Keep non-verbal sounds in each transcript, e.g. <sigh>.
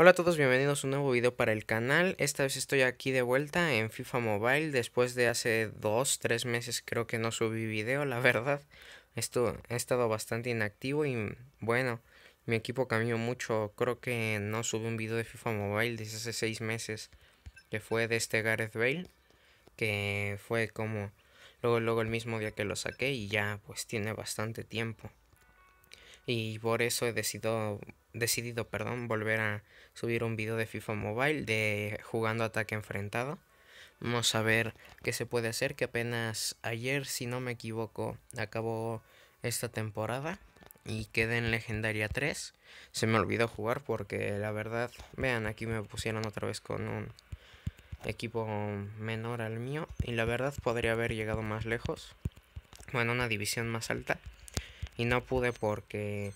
Hola a todos, bienvenidos a un nuevo video para el canal. Esta vez estoy aquí de vuelta en FIFA Mobile después de hace 2, 3 meses creo que no subí video, la <laughs> verdad. Esto, he estado bastante inactivo y bueno, mi equipo cambió mucho. Creo que no subí un video de FIFA Mobile desde hace 6 meses, que fue de este Gareth Bale, que fue como luego luego el mismo día que lo saqué y ya pues tiene bastante tiempo. Y por eso he decidido decidido perdón, volver a subir un video de FIFA Mobile de jugando ataque enfrentado. Vamos a ver qué se puede hacer, que apenas ayer, si no me equivoco, acabó esta temporada y quedé en Legendaria 3. Se me olvidó jugar porque la verdad, vean, aquí me pusieron otra vez con un equipo menor al mío y la verdad podría haber llegado más lejos, bueno, una división más alta y no pude porque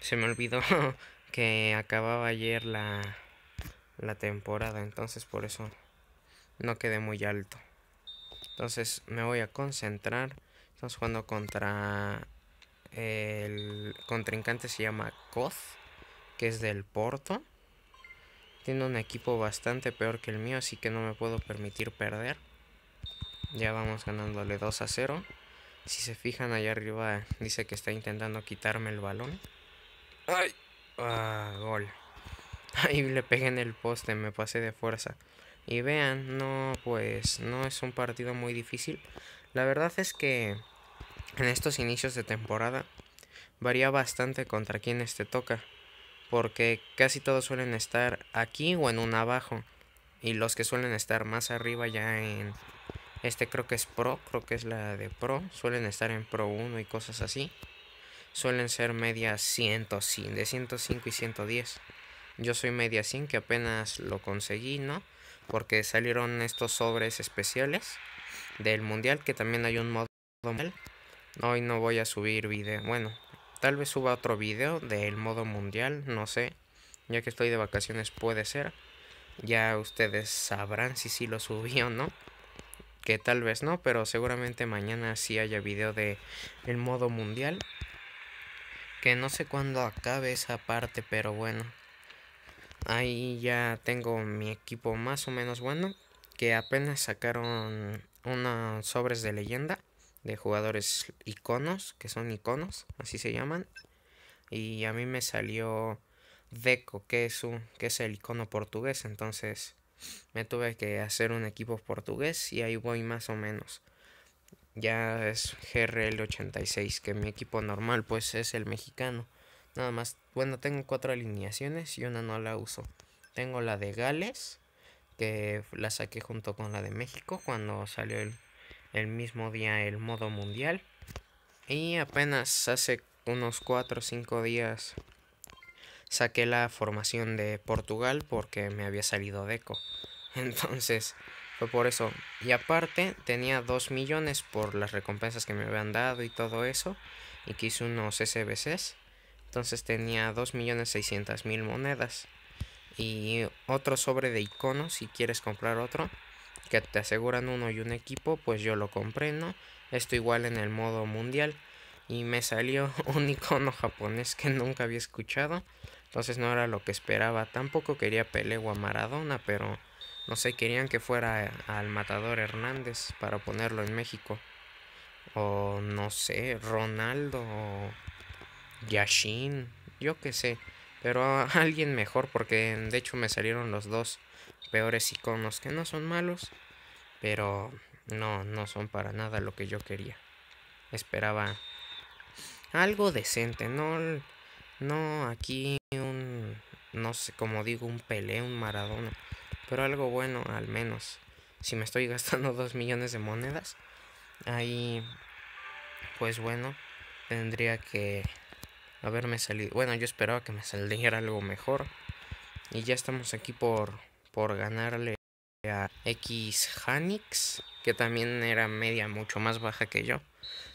se me olvidó <laughs> que acababa ayer la, temporada, entonces por eso no quedé muy alto. Entonces me voy a concentrar. Estamos jugando contra el contrincante se llama Koth, que es del Porto. Tiene un equipo bastante peor que el mío, así que no me puedo permitir perder. Ya vamos ganándole 2 a 0. Si se fijan allá arriba, dice que está intentando quitarme el balón. ¡Ay! Ah, gol. <laughs> Ahí le pegué en el poste, me pasé de fuerza. Y vean, no, pues no es un partido muy difícil. La verdad es que en estos inicios de temporada varía bastante contra quienes te toca, porque casi todos suelen estar aquí o en un abajo, y los que suelen estar más arriba ya en este creo que es Pro, creo que es la de Pro, suelen estar en Pro 1 y cosas así suelen ser media 100, de 105 y 110. Yo soy media 100 que apenas lo conseguí, ¿no? Porque salieron estos sobres especiales del mundial que también hay un modo mundial. Hoy no voy a subir video, bueno, tal vez suba otro video del modo mundial, no sé. Ya que estoy de vacaciones puede ser. Ya ustedes sabrán si sí lo subí o no que tal vez no, pero seguramente mañana sí haya video de el modo mundial que no sé cuándo acabe esa parte, pero bueno. Ahí ya tengo mi equipo más o menos bueno. Que apenas sacaron unos sobres de leyenda. De jugadores iconos, que son iconos, así se llaman. Y a mí me salió Deco, que es, un, que es el icono portugués. Entonces me tuve que hacer un equipo portugués y ahí voy más o menos ya es GRL86, que mi equipo normal pues es el mexicano. Nada más, bueno, tengo cuatro alineaciones y una no la uso. Tengo la de Gales, que la saqué junto con la de México cuando salió el, mismo día el modo mundial. Y apenas hace unos 4 o 5 días saqué la formación de Portugal porque me había salido Deco. <laughs> Entonces, fue por eso. Y aparte tenía 2 millones por las recompensas que me habían dado y todo eso. Y que hice unos SBCs. Entonces tenía 2 millones 600 mil monedas. Y otro sobre de iconos si quieres comprar otro. Que te aseguran uno y un equipo. Pues yo lo compré, ¿no? Esto igual en el modo mundial. Y me salió <laughs> un icono japonés que nunca había escuchado. Entonces no era lo que esperaba. Tampoco quería Pele o Maradona, pero no sé, querían que fuera al matador Hernández para ponerlo en México. O no sé, Ronaldo o Yashin, yo qué sé. Pero <laughs> alguien mejor porque de hecho me salieron los dos peores iconos que no son malos. Pero no, no son para nada lo que yo quería. Esperaba algo decente, no, no aquí un, no sé, como digo, un Pelé, un Maradona. Pero algo bueno, al menos. Si me estoy <laughs> gastando 2 millones de monedas, ahí, pues bueno, tendría que haberme salido. Bueno, yo esperaba que me saliera algo mejor. Y ya estamos aquí por, por ganarle a X Hanix, que también era media mucho más baja que yo.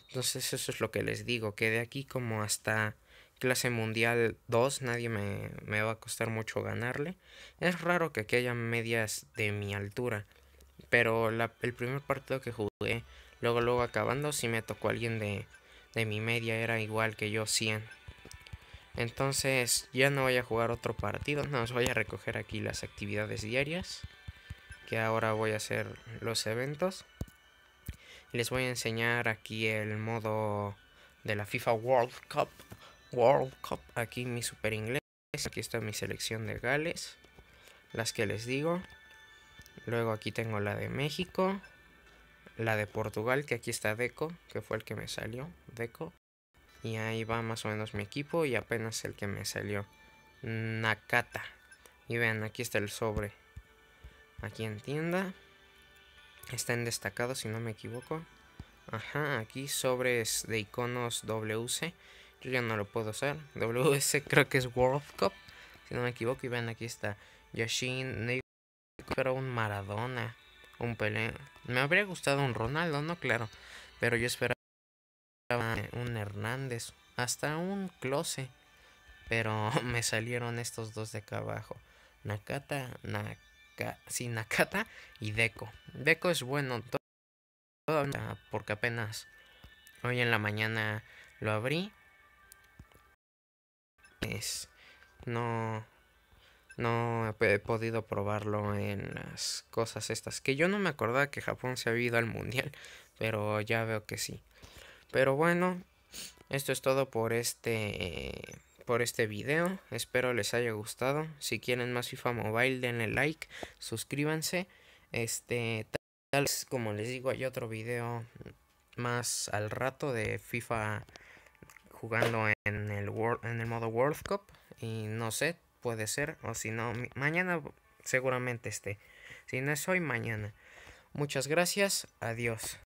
Entonces eso es lo que les digo, que de aquí como hasta clase mundial 2 nadie me, va a costar mucho ganarle. Es raro que aquí haya medias de mi altura, pero la, el primer partido que jugué, luego luego acabando, si me tocó alguien de, de mi media, era igual que yo 100. Entonces ya no voy a jugar otro partido, no, os voy a recoger aquí las actividades diarias, que ahora voy a hacer los eventos. Les voy a enseñar aquí el modo de la FIFA World Cup World Cup. Aquí mi super inglés. Aquí está mi selección de Gales. Las que les digo. Luego aquí tengo la de México. La de Portugal, que aquí está Deco, que fue el que me salió. Deco. Y ahí va más o menos mi equipo y apenas el que me salió. Nakata. Y vean, aquí está el sobre. Aquí en tienda. Está en destacado, si no me equivoco. Ajá, aquí sobres de iconos WC. Yo ya no lo puedo hacer. WS creo que es World Cup, si no me equivoco. Y ven, aquí está Yashin, Ney pero un Maradona, un Pelé. Me habría gustado un Ronaldo, no, claro. Pero yo esperaba un Hernández, hasta un Close. Pero <laughs> me salieron estos dos de acá abajo. Nakata, sí, Nakata y Deco. Deco es bueno porque apenas hoy en la mañana lo abrí no, no he podido probarlo en las cosas estas. Que yo no me acordaba que Japón se había ido al mundial. Pero ya veo que sí. Pero bueno. Esto es todo por este. por este video. Espero les haya gustado. Si quieren más FIFA Mobile, denle like. Suscríbanse. Este. Tal como les digo, hay otro video más al rato de FIFA jugando en el, en el modo World Cup. Y no sé, puede ser. O si no, mañana seguramente esté. Si no es hoy, mañana. Muchas gracias. Adiós.